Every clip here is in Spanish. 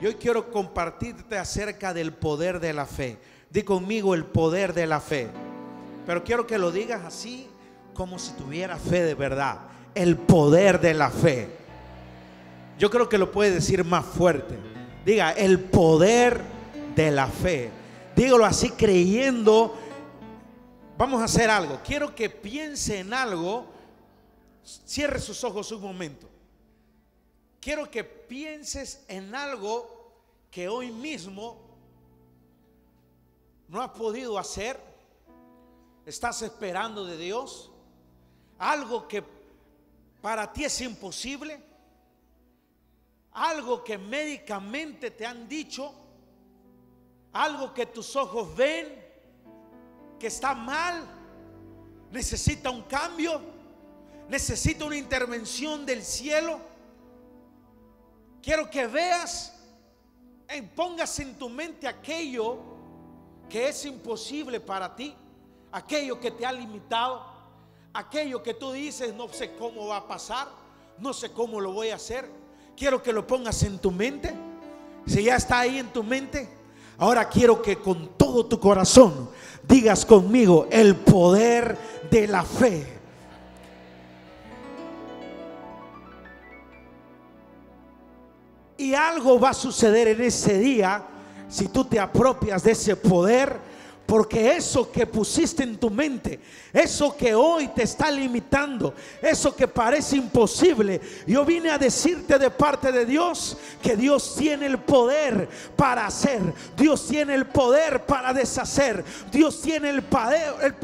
Y hoy quiero compartirte acerca del poder de la fe. Di conmigo el poder de la fe. Pero quiero que lo digas así como si tuviera fe de verdad. El poder de la fe. Yo creo que lo puedes decir más fuerte. Diga, el poder de la fe. Dígalo así creyendo. Vamos a hacer algo. Quiero que piense en algo. Cierre sus ojos un momento quiero que pienses en algo que hoy mismo no has podido hacer, estás esperando de Dios, algo que para ti es imposible, algo que médicamente te han dicho, algo que tus ojos ven, que está mal, necesita un cambio, necesita una intervención del cielo. Quiero que veas, y eh, pongas en tu mente aquello que es imposible para ti, aquello que te ha limitado, aquello que tú dices, no sé cómo va a pasar, no sé cómo lo voy a hacer. Quiero que lo pongas en tu mente. Si ya está ahí en tu mente, ahora quiero que con todo tu corazón digas conmigo el poder de la fe Y algo va a suceder en ese día si tú te apropias de ese poder porque eso que pusiste en tu mente, eso que hoy te está limitando, eso que parece imposible, yo vine a decirte de parte de Dios que Dios tiene el poder para hacer, Dios tiene el poder para deshacer, Dios tiene el poder,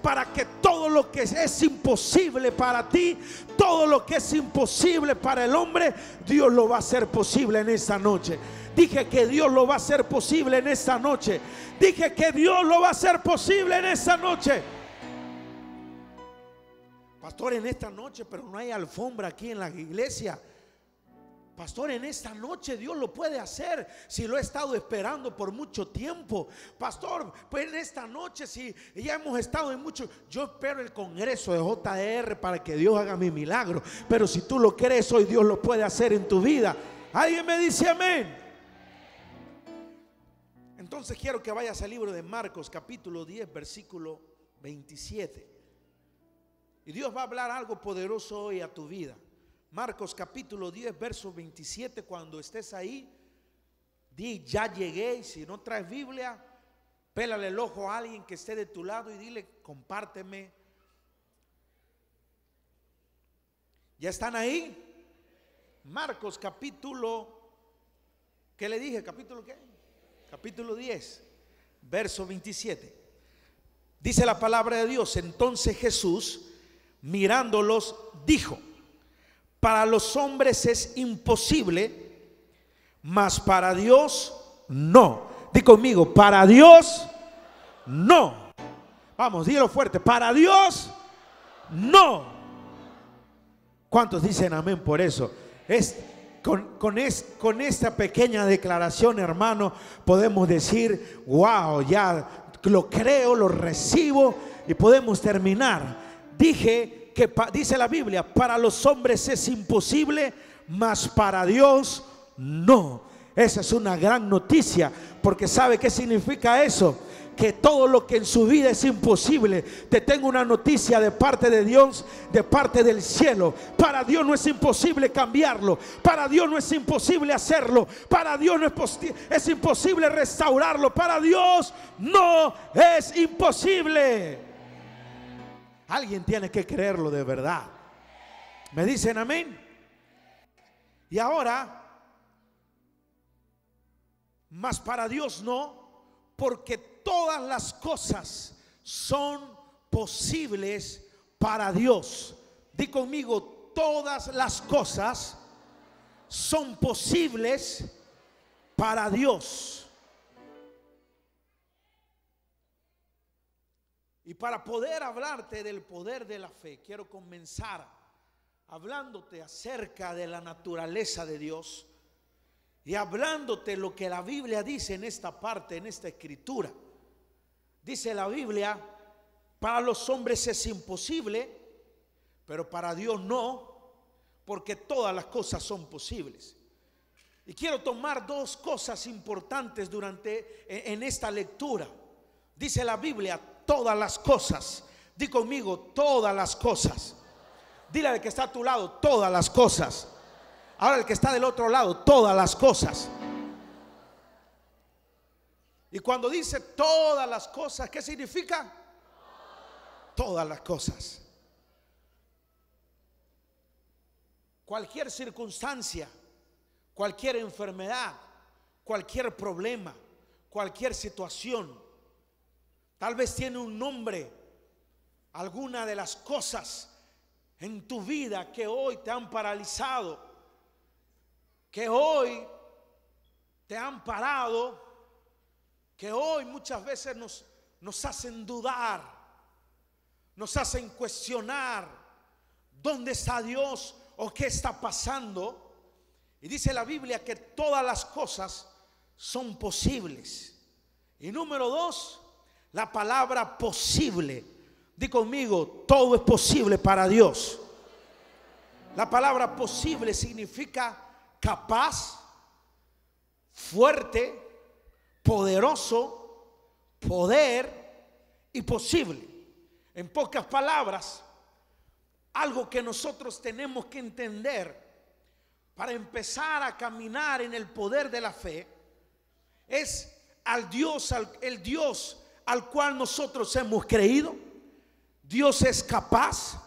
para que todo lo que es imposible para ti, todo lo que es imposible para el hombre, Dios lo va a hacer posible en esta noche. Dije que Dios lo va a hacer posible en esta noche. Dije que Dios lo va a hacer posible en esta noche. Pastor, en esta noche, pero no hay alfombra aquí en la iglesia. Pastor, en esta noche Dios lo puede hacer si lo he estado esperando por mucho tiempo. Pastor, pues en esta noche si ya hemos estado en mucho, yo espero el Congreso de JR para que Dios haga mi milagro. Pero si tú lo crees hoy, Dios lo puede hacer en tu vida. ¿Alguien me dice amén? Entonces quiero que vayas al libro de Marcos capítulo 10 versículo 27. Y Dios va a hablar algo poderoso hoy a tu vida. Marcos capítulo 10 verso 27, cuando estés ahí, di ya llegué, si no traes Biblia, pélale el ojo a alguien que esté de tu lado y dile, compárteme. ¿Ya están ahí? Marcos capítulo, ¿qué le dije? ¿Capítulo qué? capítulo 10, verso 27. Dice la palabra de Dios, entonces Jesús, mirándolos, dijo, para los hombres es imposible, mas para Dios no. Di conmigo, para Dios no. Vamos, dígalo fuerte, para Dios no. ¿Cuántos dicen amén por eso? Es con, con, es, con esta pequeña declaración, hermano, podemos decir, wow, ya lo creo, lo recibo y podemos terminar. Dije que dice la Biblia, para los hombres es imposible, mas para Dios no. Esa es una gran noticia, porque ¿sabe qué significa eso? que todo lo que en su vida es imposible, te tengo una noticia de parte de Dios, de parte del cielo. Para Dios no es imposible cambiarlo, para Dios no es imposible hacerlo, para Dios no es, es imposible restaurarlo, para Dios no es imposible. Alguien tiene que creerlo de verdad. ¿Me dicen amén? Y ahora, Más para Dios no, porque todas las cosas son posibles para Dios. Di conmigo, todas las cosas son posibles para Dios. Y para poder hablarte del poder de la fe, quiero comenzar hablándote acerca de la naturaleza de Dios y hablándote lo que la Biblia dice en esta parte, en esta escritura. Dice la Biblia, para los hombres es imposible, pero para Dios no, porque todas las cosas son posibles. Y quiero tomar dos cosas importantes durante e, en esta lectura. Dice la Biblia, todas las cosas. Di conmigo, todas las cosas. Dile al que está a tu lado, todas las cosas. Ahora el que está del otro lado, todas las cosas. Y cuando dice todas las cosas, ¿qué significa? Todas las cosas. Cualquier circunstancia, cualquier enfermedad, cualquier problema, cualquier situación, tal vez tiene un nombre, alguna de las cosas en tu vida que hoy te han paralizado, que hoy te han parado que hoy muchas veces nos, nos hacen dudar, nos hacen cuestionar dónde está Dios o qué está pasando. Y dice la Biblia que todas las cosas son posibles. Y número dos, la palabra posible. Di conmigo, todo es posible para Dios. La palabra posible significa capaz, fuerte, poderoso, poder y posible. En pocas palabras, algo que nosotros tenemos que entender para empezar a caminar en el poder de la fe es al Dios, el Dios al cual nosotros hemos creído. Dios es capaz,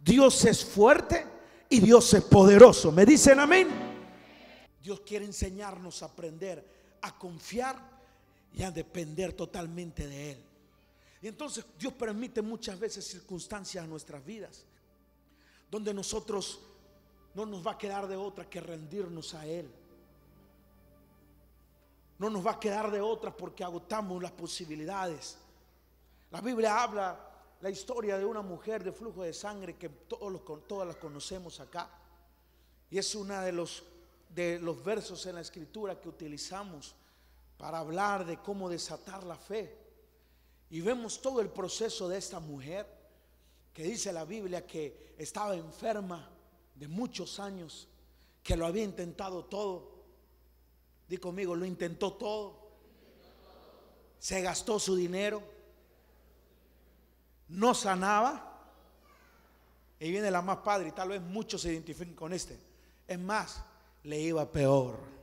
Dios es fuerte y Dios es poderoso. ¿Me dicen amén? Dios quiere enseñarnos a aprender a confiar y a depender totalmente de Él. Y entonces Dios permite muchas veces circunstancias en nuestras vidas, donde nosotros no nos va a quedar de otra que rendirnos a Él. No nos va a quedar de otra porque agotamos las posibilidades. La Biblia habla la historia de una mujer de flujo de sangre que todos todas las conocemos acá. Y es uno de los, de los versos en la escritura que utilizamos para hablar de cómo desatar la fe. Y vemos todo el proceso de esta mujer que dice la Biblia que estaba enferma de muchos años, que lo había intentado todo. Di conmigo, lo intentó todo. Se gastó su dinero. No sanaba. Y viene la más padre, y tal vez muchos se identifiquen con este. Es más, le iba peor.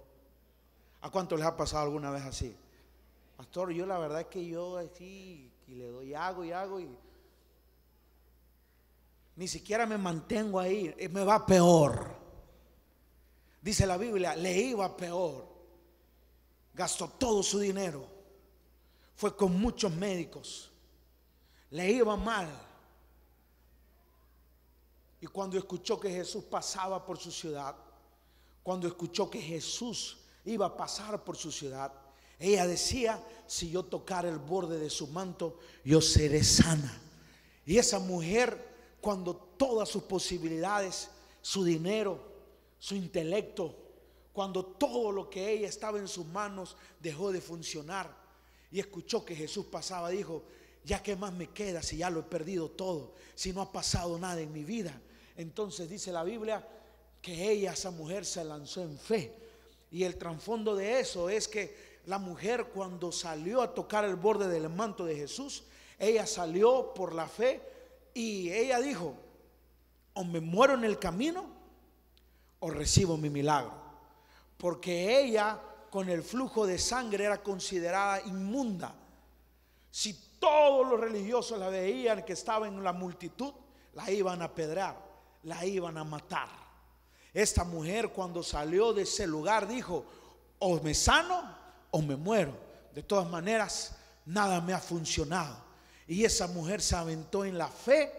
¿A cuánto les ha pasado alguna vez así? Pastor, yo la verdad es que yo así, y le doy, hago y hago y ni siquiera me mantengo ahí, eh, me va peor. Dice la Biblia, le iba peor. Gastó todo su dinero. Fue con muchos médicos. Le iba mal. Y cuando escuchó que Jesús pasaba por su ciudad, cuando escuchó que Jesús iba a pasar por su ciudad, ella decía, si yo tocar el borde de su manto, yo seré sana. Y esa mujer, cuando todas sus posibilidades, su dinero, su intelecto, cuando todo lo que ella estaba en sus manos dejó de funcionar y escuchó que Jesús pasaba, dijo, ya que más me queda si ya lo he perdido todo, si no ha pasado nada en mi vida. Entonces dice la Biblia que ella, esa mujer, se lanzó en fe y el trasfondo de eso es que la mujer cuando salió a tocar el borde del manto de Jesús, ella salió por la fe y ella dijo, o me muero en el camino o recibo mi milagro. Porque ella con el flujo de sangre era considerada inmunda. Si todos los religiosos la veían que estaba en la multitud, la iban a pedrar, la iban a matar. Esta mujer cuando salió de ese lugar dijo, o me sano o me muero. De todas maneras, nada me ha funcionado. Y esa mujer se aventó en la fe.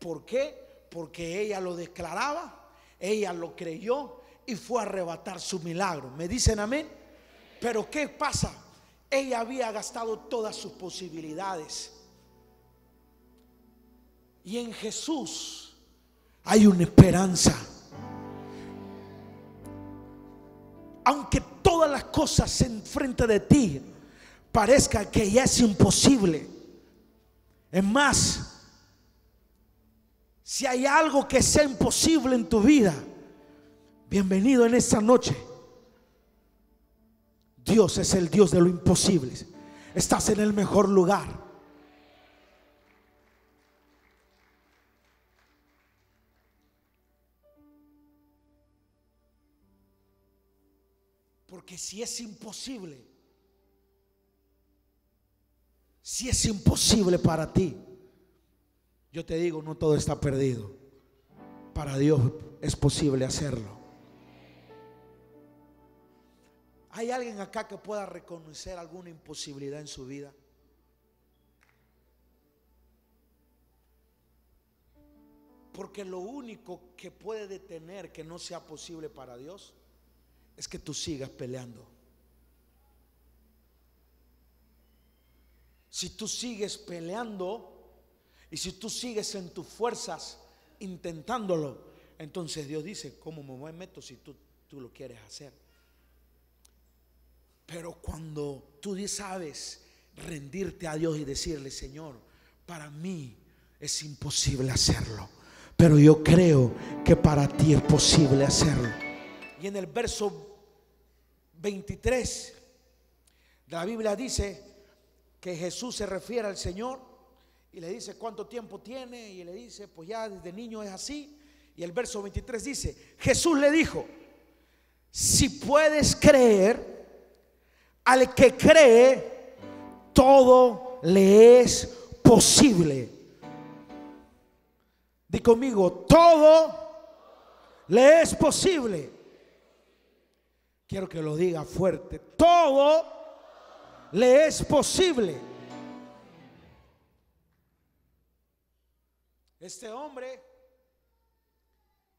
¿Por qué? Porque ella lo declaraba, ella lo creyó y fue a arrebatar su milagro. ¿Me dicen amén? Pero ¿qué pasa? Ella había gastado todas sus posibilidades. Y en Jesús hay una esperanza. aunque todas las cosas enfrente de ti parezca que ya es imposible. Es más, si hay algo que sea imposible en tu vida, bienvenido en esta noche. Dios es el Dios de lo imposible. Estás en el mejor lugar. que si es imposible, si es imposible para ti, yo te digo, no todo está perdido. Para Dios es posible hacerlo. ¿Hay alguien acá que pueda reconocer alguna imposibilidad en su vida? Porque lo único que puede detener que no sea posible para Dios es que tú sigas peleando. Si tú sigues peleando y si tú sigues en tus fuerzas intentándolo, entonces Dios dice, ¿cómo me meto si tú, tú lo quieres hacer? Pero cuando tú sabes rendirte a Dios y decirle, Señor, para mí es imposible hacerlo, pero yo creo que para ti es posible hacerlo y en el verso 23 la Biblia dice que Jesús se refiere al Señor y le dice cuánto tiempo tiene y le dice, pues ya desde niño es así. Y el verso 23 dice, Jesús le dijo, si puedes creer, al que cree, todo le es posible. Di conmigo, todo le es posible. Quiero que lo diga fuerte. Todo le es posible. Este hombre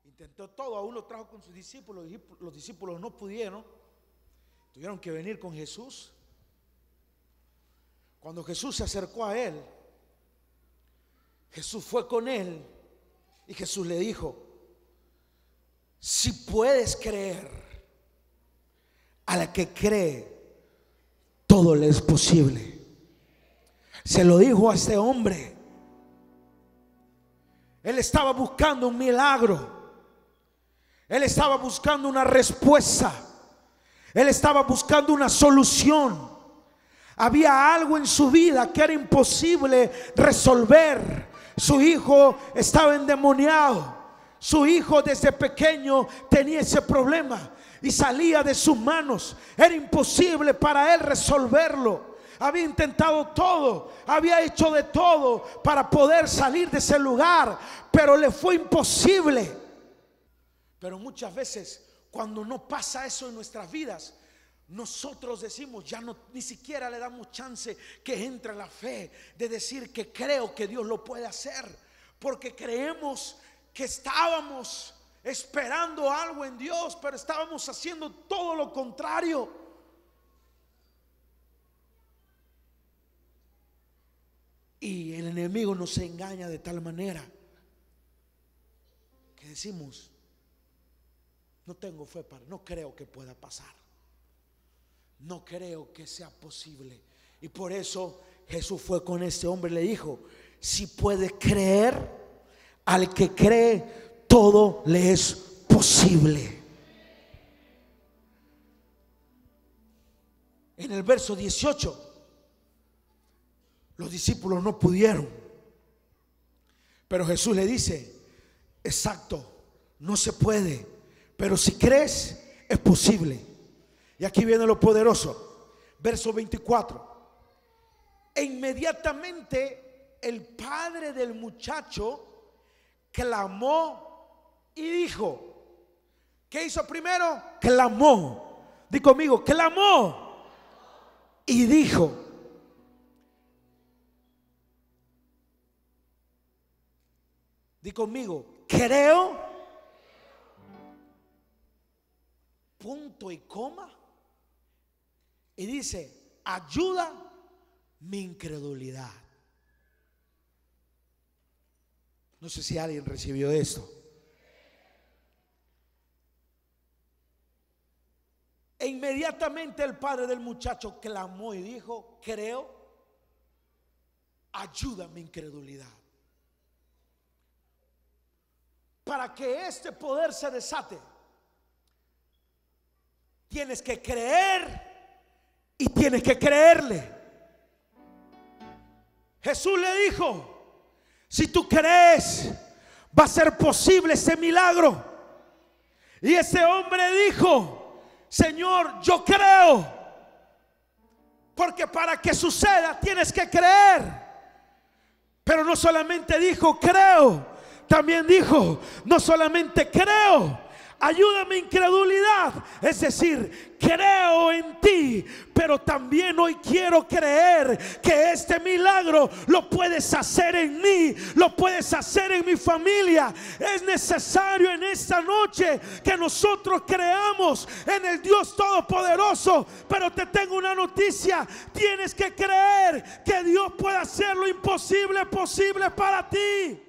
intentó todo, aún lo trajo con sus discípulos, los discípulos no pudieron, tuvieron que venir con Jesús. Cuando Jesús se acercó a él, Jesús fue con él y Jesús le dijo, si puedes creer, la que cree, todo le es posible. Se lo dijo a este hombre. Él estaba buscando un milagro. Él estaba buscando una respuesta. Él estaba buscando una solución. Había algo en su vida que era imposible resolver. Su hijo estaba endemoniado. Su hijo desde pequeño tenía ese problema y salía de sus manos. Era imposible para él resolverlo. Había intentado todo, había hecho de todo para poder salir de ese lugar, pero le fue imposible. Pero muchas veces cuando no pasa eso en nuestras vidas, nosotros decimos, ya no ni siquiera le damos chance que entre la fe de decir que creo que Dios lo puede hacer, porque creemos que estábamos esperando algo en Dios, pero estábamos haciendo todo lo contrario. Y el enemigo nos engaña de tal manera que decimos, no tengo fe para, no creo que pueda pasar. No creo que sea posible. Y por eso Jesús fue con este hombre y le dijo, si puede creer, al que cree, todo le es posible. En el verso 18, los discípulos no pudieron. Pero Jesús le dice, exacto, no se puede, pero si crees, es posible. Y aquí viene lo poderoso. Verso 24. E inmediatamente el padre del muchacho clamó y dijo, ¿qué hizo primero? Clamó. Di conmigo, clamó. Y dijo, di conmigo, creo. Punto y coma. Y dice, ayuda mi incredulidad. No sé si alguien recibió esto. E inmediatamente el padre del muchacho clamó y dijo, creo, ayuda mi incredulidad. Para que este poder se desate, tienes que creer y tienes que creerle. Jesús le dijo, si tú crees, va a ser posible ese milagro. Y ese hombre dijo, Señor, yo creo. Porque para que suceda tienes que creer. Pero no solamente dijo, creo. También dijo, no solamente creo, ayuda mi incredulidad. Es decir, creo en ti, pero también hoy quiero creer que este milagro lo puedes hacer en mí, lo puedes hacer en mi familia. Es necesario en esta noche que nosotros creamos en el Dios Todopoderoso, pero te tengo una noticia, tienes que creer que Dios puede hacer lo imposible posible para ti.